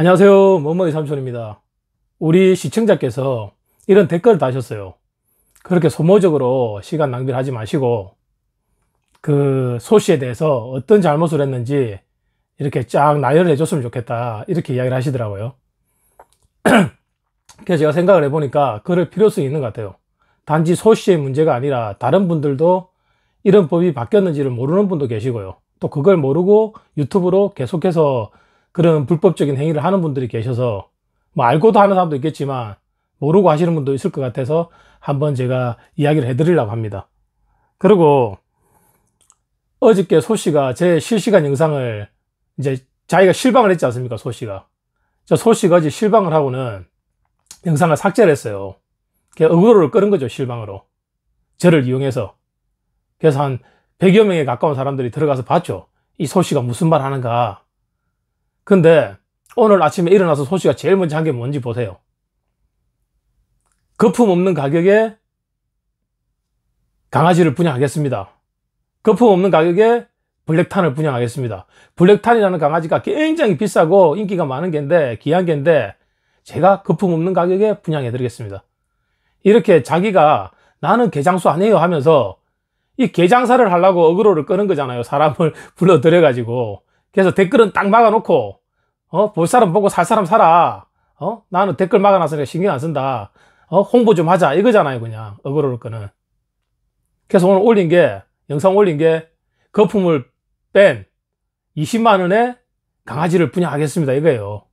안녕하세요 머머이 삼촌입니다 우리 시청자께서 이런 댓글을 다셨어요 그렇게 소모적으로 시간 낭비를 하지 마시고 그 소씨에 대해서 어떤 잘못을 했는지 이렇게 쫙 나열을 해줬으면 좋겠다 이렇게 이야기를 하시더라고요 그래서 제가 생각을 해보니까 그럴 필요성이 있는 것 같아요 단지 소씨의 문제가 아니라 다른 분들도 이런 법이 바뀌었는지를 모르는 분도 계시고요 또 그걸 모르고 유튜브로 계속해서 그런 불법적인 행위를 하는 분들이 계셔서 뭐 알고도 하는 사람도 있겠지만 모르고 하시는 분도 있을 것 같아서 한번 제가 이야기를 해드리려고 합니다. 그리고 어저께 소 씨가 제 실시간 영상을 이제 자기가 실방을 했지 않습니까? 소 씨가. 저소 씨가 어제 실방을 하고는 영상을 삭제를 했어요. 어그로를 끄는 거죠, 실방으로. 저를 이용해서. 그래서 한 100여 명에 가까운 사람들이 들어가서 봤죠. 이소 씨가 무슨 말 하는가. 근데 오늘 아침에 일어나서 소씨가 제일 먼저 한 게 뭔지 보세요. 거품 없는 가격에 강아지를 분양하겠습니다. 거품 없는 가격에 블랙탄을 분양하겠습니다. 블랙탄이라는 강아지가 굉장히 비싸고 인기가 많은 개인데 귀한 개인데 제가 거품 없는 가격에 분양해 드리겠습니다. 이렇게 자기가 나는 개장수 아니에요 하면서 이 개장사를 하려고 어그로를 끄는 거잖아요. 사람을 불러 들여 가지고 그래서 댓글은 딱 막아놓고 어? 볼 사람 보고 살 사람 살아 어? 나는 댓글 막아놨으니까 신경 안 쓴다 어? 홍보 좀 하자 이거잖아요 그냥 어그러울 거는 그래서 오늘 올린 게 영상 올린 게 거품을 뺀 20만원에 강아지를 분양하겠습니다 이거예요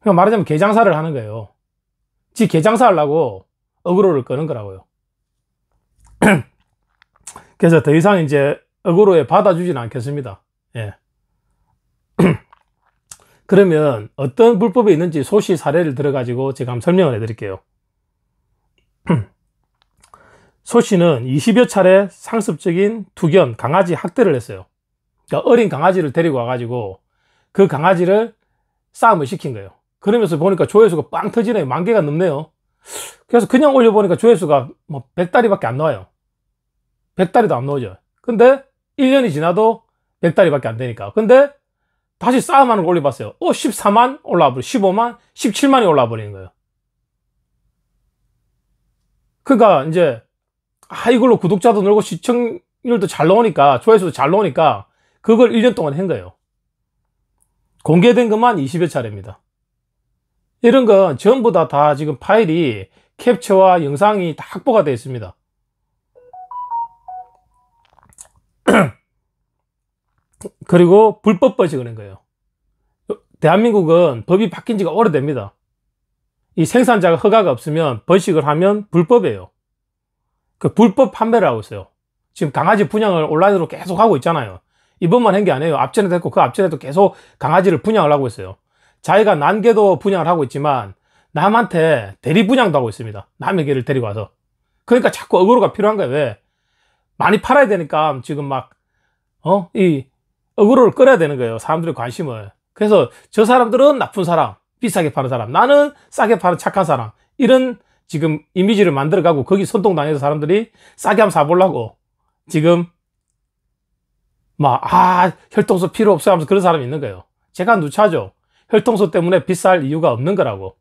그냥 말하자면 개장사를 하는 거예요 지 개장사 하려고 어그로를 끄는 거라고요 그래서 더 이상 이제 어그로에 받아주진 않겠습니다 예. 그러면 어떤 불법이 있는지 소시 사례를 들어 가지고 제가 한번 설명을 해 드릴게요 소씨는 20여 차례 상습적인 투견 강아지 학대를 했어요 그러니까 어린 강아지를 데리고 와가지고 그 강아지를 싸움을 시킨 거예요 그러면서 보니까 조회수가 빵 터지네 요만 개가 넘네요 그래서 그냥 올려보니까 조회수가 뭐 100다리밖에 안 나와요 100다리도 안 나오죠 근데 1년이 지나도 100다리밖에 안 되니까. 근데 다시 쌓아만을 올려봤어요. 어, 14만 올라와 버려. 15만, 17만이 올라와 버리는 거예요. 그러니까 이제 아 이걸로 구독자도 늘고 시청률도 잘 나오니까 조회수도 잘 나오니까 그걸 1년 동안 한 거예요. 공개된 것만 20여 차례입니다. 이런 건 전부 다, 다 지금 파일이 캡처와 영상이 다 확보가 되어 있습니다. 그리고 불법 버식을 한 거예요. 대한민국은 법이 바뀐 지가 오래됩니다. 이 생산자가 허가가 없으면 번식을 하면 불법이에요. 그 불법 판매를 하고 있어요. 지금 강아지 분양을 온라인으로 계속 하고 있잖아요. 이번만 한 게 아니에요. 앞전에도 했고 그 앞전에도 계속 강아지를 분양을 하고 있어요. 자기가 난개도 분양을 하고 있지만 남한테 대리 분양도 하고 있습니다. 남의 개를 데리고 와서. 그러니까 자꾸 어그로가 필요한 거예요. 왜? 많이 팔아야 되니까 지금 막, 어? 이 어그로를 끌어야 되는 거예요. 사람들의 관심을. 그래서 저 사람들은 나쁜 사람, 비싸게 파는 사람, 나는 싸게 파는 착한 사람. 이런 지금 이미지를 만들어가고 거기 선동당해서 사람들이 싸게 하면 사보려고 지금 막, 아, 혈통소 필요 없어 하면서 그런 사람이 있는 거예요. 제가 누차죠. 혈통소 때문에 비쌀 이유가 없는 거라고.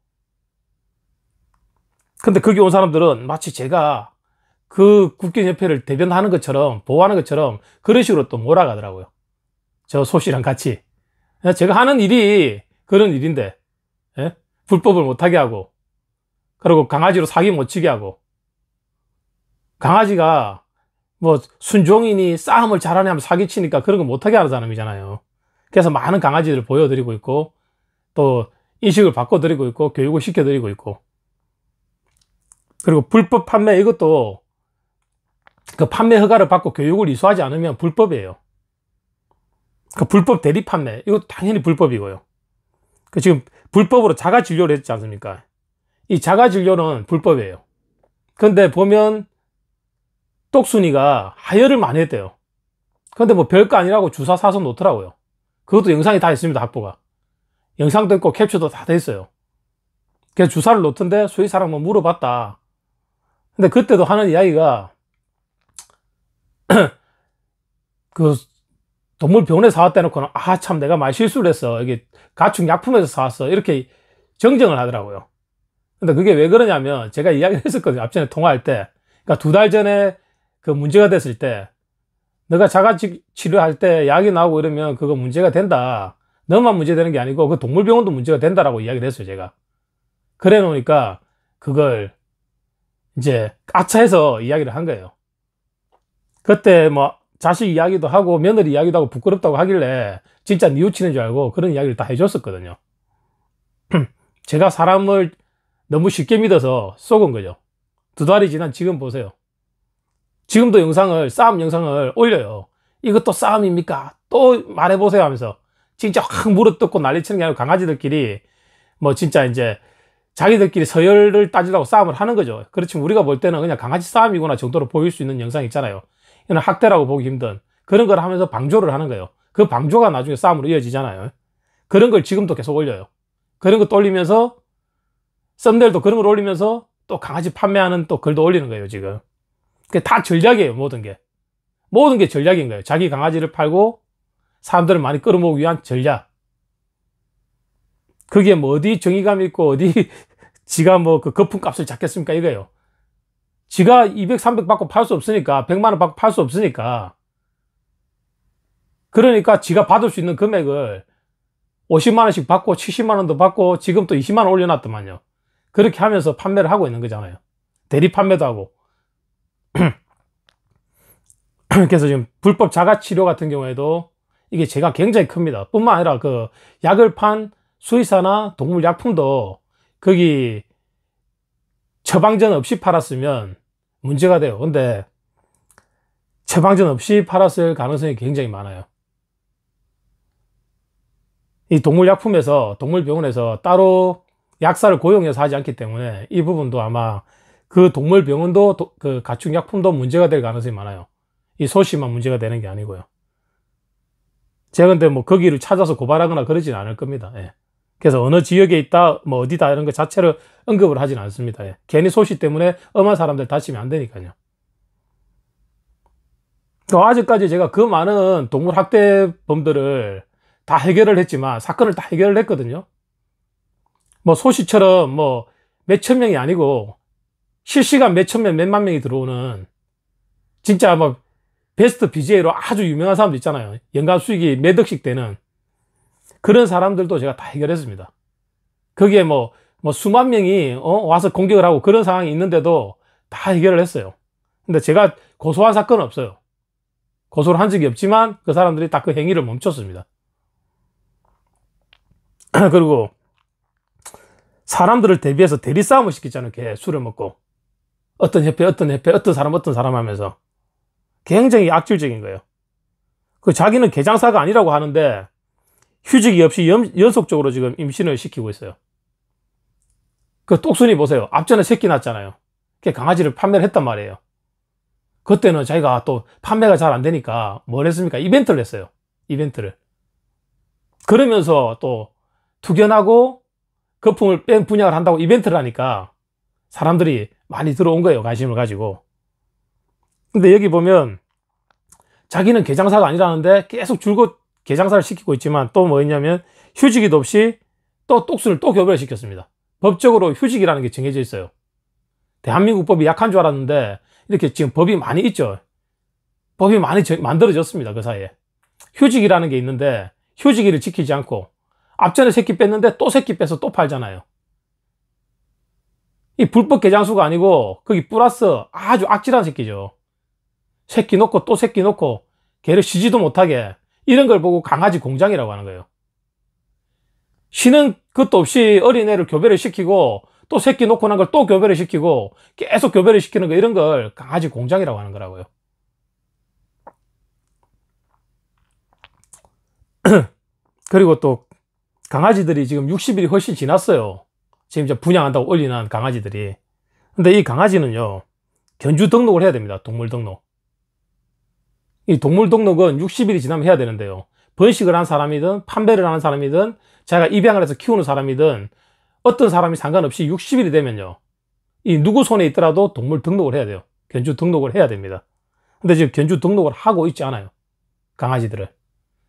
근데 거기 온 사람들은 마치 제가 그 국경협회를 대변하는 것처럼, 보호하는 것처럼 그런 식으로 또 몰아가더라고요. 저 소씨랑 같이 예, 제가 하는 일이 그런 일인데 예? 불법을 못하게 하고 그리고 강아지로 사기 못 치게 하고 강아지가 뭐 순종이니 싸움을 잘하냐 하면 사기치니까 그런 거 못하게 하는 사람이잖아요 그래서 많은 강아지들을 보여드리고 있고 또 인식을 바꿔드리고 있고 교육을 시켜드리고 있고 그리고 불법 판매 이것도 그 판매 허가를 받고 교육을 이수하지 않으면 불법이에요 그 불법 대리 판매 이거 당연히 불법이고요. 그 지금 불법으로 자가 진료를 했지 않습니까? 이 자가 진료는 불법이에요. 그런데 보면 똑순이가 하혈을 많이 했대요. 그런데 뭐 별거 아니라고 주사 사서 놓더라고요. 그것도 영상이 다 있습니다. 학부가 영상도 있고 캡처도 다 돼 있어요. 그래서 주사를 놓던데 수의 사람 뭐 물어봤다. 근데 그때도 하는 이야기가 그 동물 병원에 사왔다 놓고는 아 참 내가 말 실수를 했어 이게 가축 약품에서 사왔어 이렇게 정정을 하더라고요 근데 그게 왜 그러냐면 제가 이야기를 했었거든요 앞전에 통화할 때 그러니까 두 달 전에 그 문제가 됐을 때 너가 자가 치료할 때 약이 나오고 이러면 그거 문제가 된다 너만 문제되는 게 아니고 그 동물병원도 문제가 된다라고 이야기를 했어요 제가 그래 놓으니까 그걸 이제 까차해서 이야기를 한 거예요 그때 뭐 자식 이야기도 하고 며느리 이야기도 하고 부끄럽다고 하길래 진짜 뉘우치는 줄 알고 그런 이야기를 다 해줬었거든요. 제가 사람을 너무 쉽게 믿어서 속은 거죠. 두 달이 지난 지금 보세요. 지금도 영상을 싸움 영상을 올려요. 이것도 싸움입니까? 또 말해보세요 하면서 진짜 확 무릎 뜯고 난리치는 게 아니고 강아지들끼리 뭐 진짜 이제 자기들끼리 서열을 따지려고 싸움을 하는 거죠. 그렇지만 우리가 볼 때는 그냥 강아지 싸움이구나 정도로 보일 수 있는 영상 있잖아요. 이는 학대라고 보기 힘든 그런 걸 하면서 방조를 하는 거예요. 그 방조가 나중에 싸움으로 이어지잖아요. 그런 걸 지금도 계속 올려요. 그런 거 올리면서 썸델도 그런 걸 올리면서 또 강아지 판매하는 또 글도 올리는 거예요 지금. 그게 다 전략이에요 모든 게. 모든 게 전략인 거예요. 자기 강아지를 팔고 사람들을 많이 끌어모으기 위한 전략. 그게 뭐 어디 정의감 있고 어디 지가 뭐 그 거품값을 잡겠습니까 이거예요. 지가 200, 300 받고 팔 수 없으니까 100만 원 받고 팔 수 없으니까 그러니까 지가 받을 수 있는 금액을 50만 원씩 받고 70만 원도 받고 지금 또 20만 원 올려놨더만요. 그렇게 하면서 판매를 하고 있는 거잖아요. 대리 판매도 하고. 그래서 지금 불법 자가 치료 같은 경우에도 이게 제가 굉장히 큽니다. 뿐만 아니라 그 약을 판 수의사나 동물 약품도 거기 처방전 없이 팔았으면 문제가 돼요. 근데 처방전 없이 팔았을 가능성이 굉장히 많아요. 이 동물약품에서 동물병원에서 따로 약사를 고용해서 하지 않기 때문에 이 부분도 아마 그 동물병원도 도, 그 가축약품도 문제가 될 가능성이 많아요. 이 소씨만 문제가 되는 게 아니고요. 제가 근데 뭐 거기를 찾아서 고발하거나 그러진 않을 겁니다. 예. 그래서 어느 지역에 있다, 뭐 어디다 이런 것 자체를 언급을 하진 않습니다. 예. 괜히 소시 때문에 엄한 사람들 다치면 안 되니까요. 아직까지 제가 그 많은 동물 학대범들을 다 해결을 했지만 사건을 다 해결을 했거든요. 뭐 소시처럼 뭐 몇 천 명이 아니고 실시간 몇천 명, 몇만 명이 들어오는 진짜 막 베스트 BJ로 아주 유명한 사람도 있잖아요. 연간 수익이 몇 억씩 되는 그런 사람들도 제가 다 해결했습니다. 거기에 뭐, 뭐 수만 명이 어? 와서 공격을 하고 그런 상황이 있는데도 다 해결을 했어요. 근데 제가 고소한 사건은 없어요. 고소를 한 적이 없지만 그 사람들이 딱 그 행위를 멈췄습니다. 그리고 사람들을 대비해서 대리 싸움을 시키잖아요. 걔 술을 먹고. 어떤 협회, 어떤 협회, 어떤 사람, 어떤 사람 하면서. 굉장히 악질적인 거예요. 그 자기는 개장사가 아니라고 하는데 휴직이 없이 연, 속적으로 지금 임신을 시키고 있어요. 그 똑순이 보세요. 앞전에 새끼 낳았잖아요. 그 강아지를 판매를 했단 말이에요. 그때는 자기가 또 판매가 잘 안 되니까 뭘 했습니까? 이벤트를 했어요. 이벤트를. 그러면서 또 투견하고 거품을 뺀 분양을 한다고 이벤트를 하니까 사람들이 많이 들어온 거예요. 관심을 가지고. 근데 여기 보면 자기는 개장사가 아니라는데 계속 줄곧 개장사를 시키고 있지만 또 뭐였냐면 휴지기도 없이 또똑수를또 교배시켰습니다. 법적으로 휴직이라는 게 정해져 있어요. 대한민국 법이 약한 줄 알았는데 이렇게 지금 법이 많이 있죠. 법이 많이 저, 만들어졌습니다. 그 사이에. 휴직이라는 게 있는데 휴직기를 지키지 않고 앞전에 새끼 뺐는데 또 새끼 빼서 또 팔잖아요. 이 불법 개장수가 아니고 거기 플러스 아주 악질한 새끼죠. 새끼 놓고 또 새끼 놓고 개를 쉬지도 못하게 이런 걸 보고 강아지 공장이라고 하는 거예요. 쉬는 것도 없이 어린애를 교배를 시키고 또 새끼 놓고 난 걸 또 교배를 시키고 계속 교배를 시키는 거 이런 걸 강아지 공장이라고 하는 거라고요. 그리고 또 강아지들이 지금 60일이 훨씬 지났어요. 지금 이제 분양한다고 올리는 강아지들이. 근데 이 강아지는요, 견주 등록을 해야 됩니다. 동물 등록. 이 동물 등록은 60일이 지나면 해야 되는데요. 번식을 한 사람이든 판매를 하는 사람이든 자기가 입양을 해서 키우는 사람이든 어떤 사람이 상관없이 60일이 되면요. 이 누구 손에 있더라도 동물 등록을 해야 돼요. 견주 등록을 해야 됩니다. 근데 지금 견주 등록을 하고 있지 않아요. 강아지들을.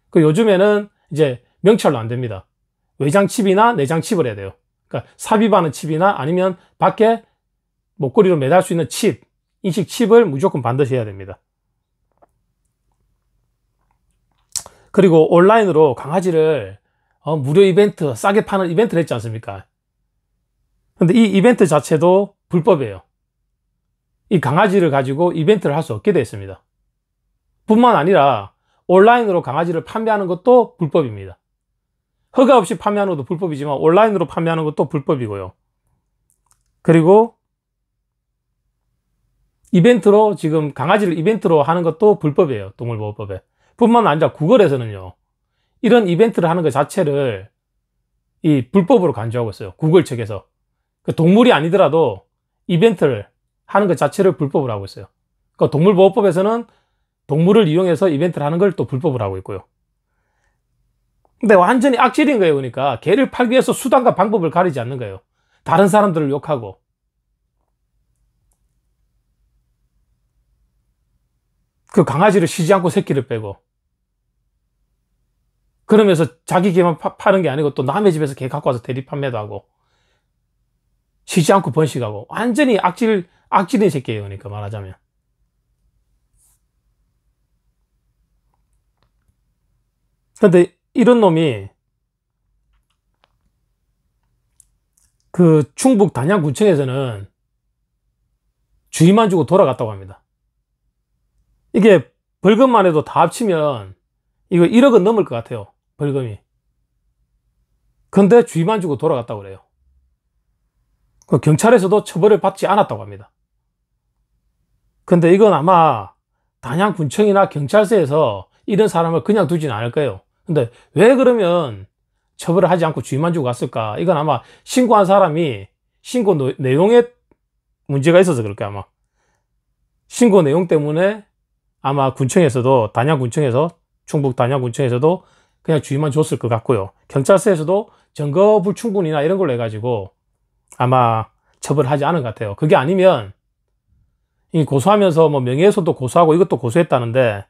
그 요즘에는 이제 명찰로 안 됩니다. 외장칩이나 내장칩을 해야 돼요. 그러니까 삽입하는 칩이나 아니면 밖에 목걸이로 매달 수 있는 칩, 인식 칩을 무조건 반드시 해야 됩니다. 그리고 온라인으로 강아지를 어, 무료 이벤트, 싸게 파는 이벤트를 했지 않습니까? 근데 이 이벤트 자체도 불법이에요. 이 강아지를 가지고 이벤트를 할 수 없게 되어 있습니다. 뿐만 아니라 온라인으로 강아지를 판매하는 것도 불법입니다. 허가 없이 판매하는 것도 불법이지만 온라인으로 판매하는 것도 불법이고요. 그리고 이벤트로 지금 강아지를 이벤트로 하는 것도 불법이에요. 동물보호법에. 뿐만 아니라 구글에서는요 이런 이벤트를 하는 것 자체를 이 불법으로 간주하고 있어요 구글 측에서 그 동물이 아니더라도 이벤트를 하는 것 자체를 불법으로 하고 있어요 그 동물보호법에서는 동물을 이용해서 이벤트를 하는 걸 또 불법으로 하고 있고요 근데 완전히 악질인 거예요 그러니까 개를 팔기 위해서 수단과 방법을 가리지 않는 거예요 다른 사람들을 욕하고 그 강아지를 쉬지 않고 새끼를 빼고 그러면서 자기 개만 파, 파는 게 아니고 또 남의 집에서 개 갖고 와서 대리 판매도 하고 쉬지 않고 번식하고 완전히 악질 악질인 새끼예요 그러니까 말하자면 근데 이런 놈이 그 충북 단양구청에서는 주의만 주고 돌아갔다고 합니다 이게 벌금만 해도 다 합치면 이거 1억은 넘을 것 같아요 벌금이. 근데 주의만 주고 돌아갔다고 그래요. 그 경찰에서도 처벌을 받지 않았다고 합니다. 근데 이건 아마 단양 군청이나 경찰서에서 이런 사람을 그냥 두진 않을 거예요. 근데 왜 그러면 처벌을 하지 않고 주의만 주고 갔을까? 이건 아마 신고한 사람이 신고 내용에 문제가 있어서 그럴까 아마. 신고 내용 때문에 아마 군청에서도 단양 군청에서 충북 단양 군청에서도 그냥 주의만 줬을 것 같고요. 경찰서에서도 증거 불충분이나 이런 걸로 해가지고 아마 처벌하지 않은 것 같아요. 그게 아니면 이 고소하면서 뭐 명예훼손도 고소하고 이것도 고소했다는데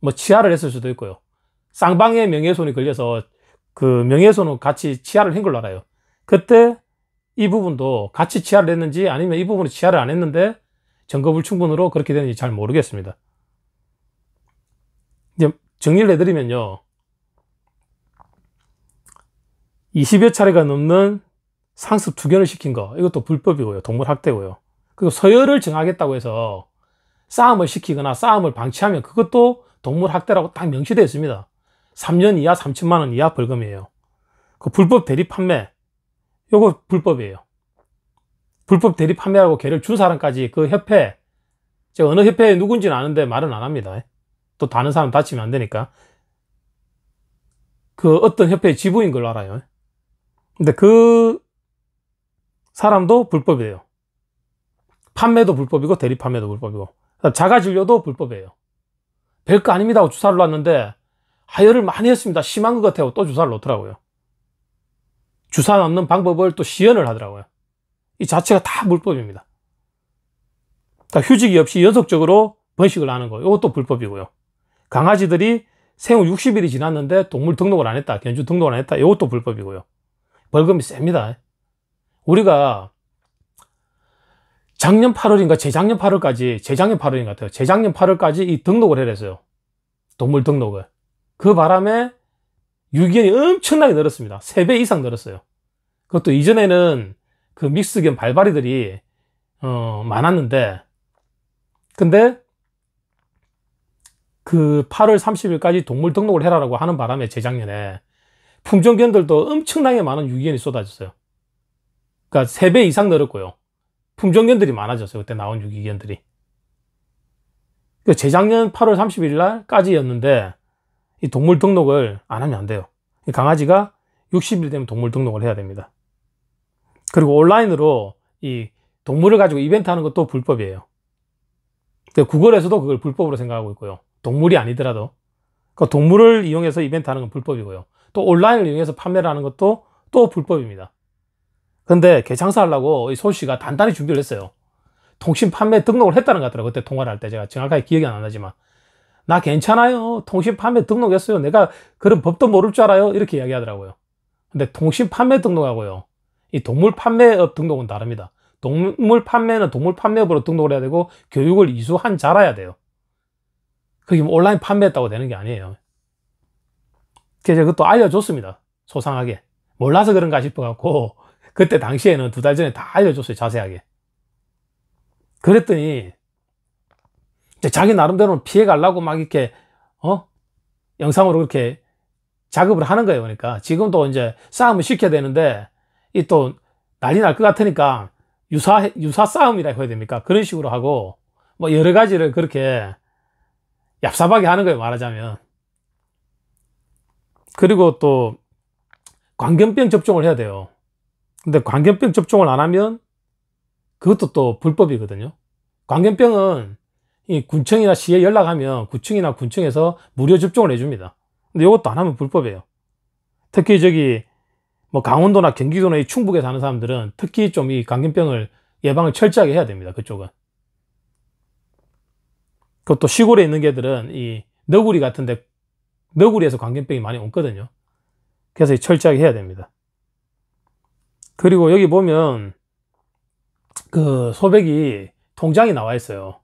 뭐 치아를 했을 수도 있고요. 쌍방에 명예훼손이 걸려서 그 명예훼손은 같이 치아를 한 걸로 알아요. 그때 이 부분도 같이 치아를 했는지 아니면 이 부분은 치아를 안 했는데 증거 불충분으로 그렇게 되는지 잘 모르겠습니다. 이제 정리를 해드리면요. 20여 차례가 넘는 상습 투견을 시킨 거 이것도 불법이고요 동물 학대고요 그리고 서열을 정하겠다고 해서 싸움을 시키거나 싸움을 방치하면 그것도 동물 학대라고 딱 명시되어 있습니다 3년 이하 3천만 원 이하 벌금이에요 그 불법 대리 판매 요거 불법이에요 불법 대리 판매하고 개를 준 사람까지 그 협회 제가 어느 협회 에 누군지는 아는데 말은 안 합니다 또 다른 사람 다치면 안 되니까 그 어떤 협회의 지부인 걸로 알아요 근데 그 사람도 불법이에요. 판매도 불법이고 대리 판매도 불법이고 자가 진료도 불법이에요. 별거 아닙니다 하고 주사를 놨는데 하혈을 많이 했습니다. 심한 것 같아요. 또 주사를 놓더라고요. 주사 놓는 방법을 또 시연을 하더라고요. 이 자체가 다 불법입니다. 그러니까 휴직이 없이 연속적으로 번식을 하는 거 이것도 불법이고요. 강아지들이 생후 60일이 지났는데 동물 등록을 안 했다. 견주 등록을 안 했다. 이것도 불법이고요. 벌금이 셉니다. 우리가 작년 8월인가 재작년 8월까지 재작년 8월인 것 같아요. 재작년 8월까지 이 등록을 해냈어요. 동물 등록을. 그 바람에 유기견이 엄청나게 늘었습니다. 3배 이상 늘었어요. 그것도 이전에는 그 믹스견 발바리들이 어, 많았는데 근데 그 8월 30일까지 동물 등록을 해라라고 하는 바람에 재작년에 품종견들도 엄청나게 많은 유기견이 쏟아졌어요. 그러니까 3배 이상 늘었고요. 품종견들이 많아졌어요. 그때 나온 유기견들이. 그 재작년 8월 31일 날까지였는데 이 동물 등록을 안 하면 안 돼요. 강아지가 60일 되면 동물 등록을 해야 됩니다. 그리고 온라인으로 이 동물을 가지고 이벤트 하는 것도 불법이에요. 구글에서도 그걸 불법으로 생각하고 있고요. 동물이 아니더라도. 그 동물을 이용해서 이벤트 하는 건 불법이고요. 또 온라인을 이용해서 판매를 하는 것도 또 불법입니다. 근데 개장사하려고이 소씨가 단단히 준비를 했어요. 통신 판매 등록을 했다는 것 같더라고요. 그때 통화를 할 때 제가 정확하게 기억이 안 나지만. 나 괜찮아요. 통신 판매 등록했어요. 내가 그런 법도 모를 줄 알아요. 이렇게 이야기하더라고요. 근데 통신 판매 등록하고요. 이 동물 판매업 등록은 다릅니다. 동물 판매는 동물 판매업으로 등록을 해야 되고 교육을 이수한 자라야 돼요. 그게 뭐 온라인 판매했다고 되는 게 아니에요. 제가 그것도 알려줬습니다. 소상하게. 몰라서 그런가 싶어갖고, 그때 당시에는 두 달 전에 다 알려줬어요. 자세하게. 그랬더니, 자기 나름대로는 피해가려고 막 이렇게, 어? 영상으로 그렇게 작업을 하는 거예요. 그러니까. 지금도 이제 싸움을 시켜야 되는데, 이 또 난리 날 것 같으니까, 유사, 유사 싸움이라고 해야 됩니까? 그런 식으로 하고, 뭐 여러 가지를 그렇게 얍삽하게 하는 거예요. 말하자면. 그리고 또 광견병 접종을 해야 돼요. 근데 광견병 접종을 안 하면 그것도 또 불법이거든요. 광견병은 이 군청이나 시에 연락하면 구청이나 군청에서 무료 접종을 해줍니다. 근데 이것도 안 하면 불법이에요. 특히 저기 뭐 강원도나 경기도나 이 충북에 사는 사람들은 특히 좀 이 광견병을 예방을 철저하게 해야 됩니다. 그쪽은. 그것도 시골에 있는 개들은 이 너구리 같은데 너구리에서 광견병이 많이 온거든요 그래서 철저하게 해야 됩니다. 그리고 여기 보면 그 소백이 통장이 나와 있어요.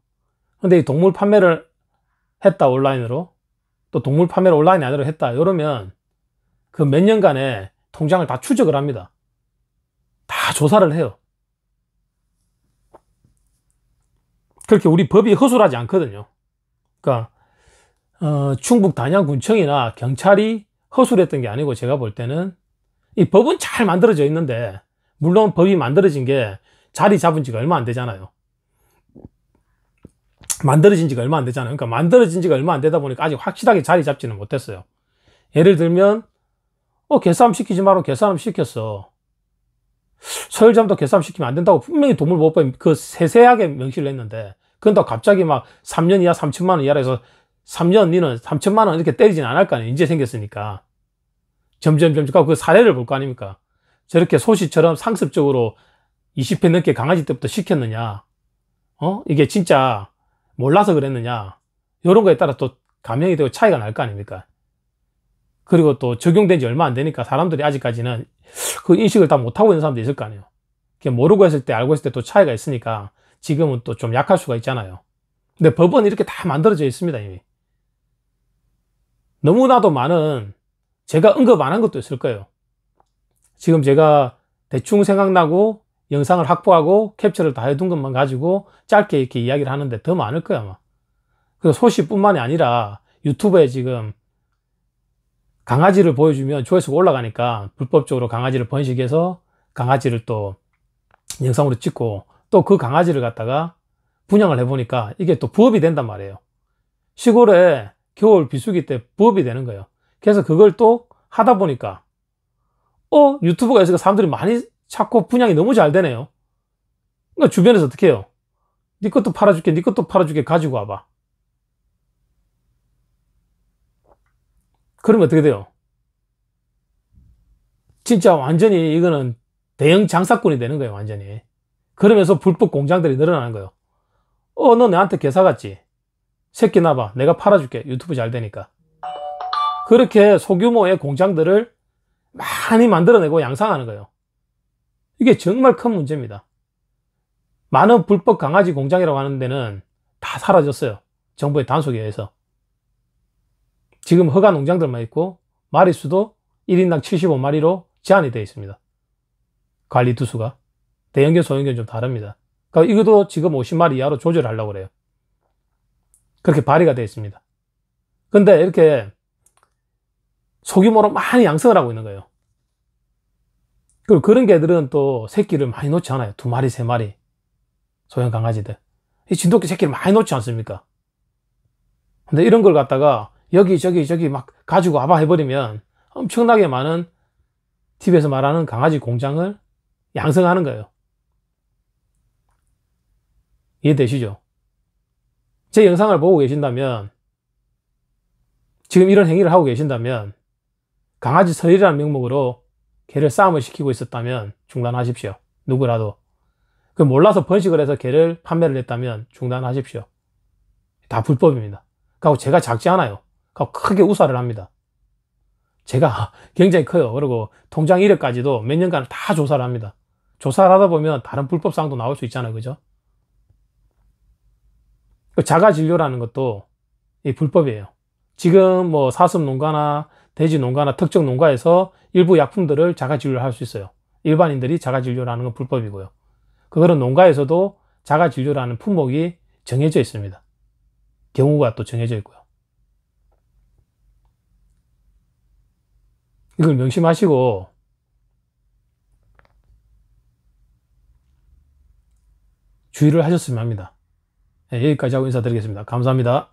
근데 이 동물 판매를 했다 온라인으로 또 동물 판매를 온라인이 아니라 했다 이러면 그 몇년간에 통장을 다 추적을 합니다. 다 조사를 해요. 그렇게 우리 법이 허술하지 않거든요. 그러니까 어, 충북 단양군청이나 경찰이 허술했던 게 아니고 제가 볼 때는 이 법은 잘 만들어져 있는데 물론 법이 만들어진 게 자리 잡은 지가 얼마 안 되잖아요 만들어진 지가 얼마 안 되잖아요 그러니까 만들어진 지가 얼마 안 되다 보니까 아직 확실하게 자리 잡지는 못했어요 예를 들면 어 개싸움 시키지 말고 개싸움 시켰어 서열잠도 개싸움 시키면 안 된다고 분명히 동물보호법에 그 세세하게 명시를 했는데 그건 또 갑자기 막 3년 이하 3천만 원 이하라 해서 3년 니는 3천만 원 이렇게 때리진 않을 거 아니에요. 이제 생겼으니까. 점점 점점 그러니까 그 사례를 볼 거 아닙니까? 저렇게 소시처럼 상습적으로 20회 넘게 강아지 때부터 시켰느냐? 어? 이게 진짜 몰라서 그랬느냐? 요런 거에 따라 또 감형이 되고 차이가 날 거 아닙니까? 그리고 또 적용된 지 얼마 안 되니까 사람들이 아직까지는 그 인식을 다 못하고 있는 사람도 있을 거 아니에요. 모르고 했을 때 알고 했을 때 또 차이가 있으니까 지금은 또 좀 약할 수가 있잖아요. 근데 법은 이렇게 다 만들어져 있습니다, 이미. 너무나도 많은 제가 언급 안 한 것도 있을 거예요. 지금 제가 대충 생각나고 영상을 확보하고 캡처를 다 해둔 것만 가지고 짧게 이렇게 이야기를 하는데 더 많을 거야 아마. 그래서 소식뿐만이 아니라 유튜브에 지금 강아지를 보여주면 조회수가 올라가니까 불법적으로 강아지를 번식해서 강아지를 또 영상으로 찍고 또 그 강아지를 갖다가 분양을 해보니까 이게 또 부업이 된단 말이에요. 시골에 겨울 비수기 때 부업이 되는 거예요. 그래서 그걸 또 하다 보니까 어 유튜브가 있으니까 사람들이 많이 찾고 분양이 너무 잘 되네요. 그러니까 주변에서 어떻게 해요? 네 것도 팔아줄게, 네 것도 팔아줄게 가지고 와봐. 그러면 어떻게 돼요? 진짜 완전히 이거는 대형 장사꾼이 되는 거예요, 완전히. 그러면서 불법 공장들이 늘어나는 거예요. 어, 너 내한테 계사 같지? 새끼 나봐 내가 팔아줄게 유튜브 잘 되니까 그렇게 소규모의 공장들을 많이 만들어내고 양상하는 거예요 이게 정말 큰 문제입니다 많은 불법 강아지 공장이라고 하는 데는 다 사라졌어요 정부의 단속에 의해서 지금 허가 농장들만 있고 마리수도 1인당 75마리로 제한이 되어 있습니다 관리 두수가 대형견 소형견 좀 다릅니다 그러니까 이것도 지금 50마리 이하로 조절하려고 그래요 그렇게 발휘가 되어 있습니다. 근데 이렇게 소규모로 많이 양성을 하고 있는 거예요. 그리고 그런 개들은 또 새끼를 많이 놓지 않아요. 두 마리, 세 마리. 소형 강아지들. 이 진돗개 새끼를 많이 놓지 않습니까? 근데 이런 걸 갖다가 여기, 저기, 저기 막 가지고 와봐 해버리면 엄청나게 많은 TV에서 말하는 강아지 공장을 양성하는 거예요. 이해되시죠? 제 영상을 보고 계신다면 지금 이런 행위를 하고 계신다면 강아지 서열이라는 명목으로 개를 싸움을 시키고 있었다면 중단하십시오. 누구라도. 그 몰라서 번식을 해서 개를 판매를 했다면 중단하십시오. 다 불법입니다. 그리고 제가 작지 않아요. 그리고 크게 우사를 합니다. 제가 굉장히 커요. 그리고 통장 이력까지도 몇 년간 다 조사를 합니다. 조사를 하다 보면 다른 불법 사항도 나올 수 있잖아요. 그죠? 자가진료라는 것도 불법이에요. 지금 뭐 사슴 농가나 돼지 농가나 특정 농가에서 일부 약품들을 자가진료를 할 수 있어요. 일반인들이 자가진료라는 건 불법이고요. 그거는 농가에서도 자가진료라는 품목이 정해져 있습니다. 경우가 또 정해져 있고요. 이걸 명심하시고 주의를 하셨으면 합니다. 네, 여기까지 하고 인사드리겠습니다. 감사합니다.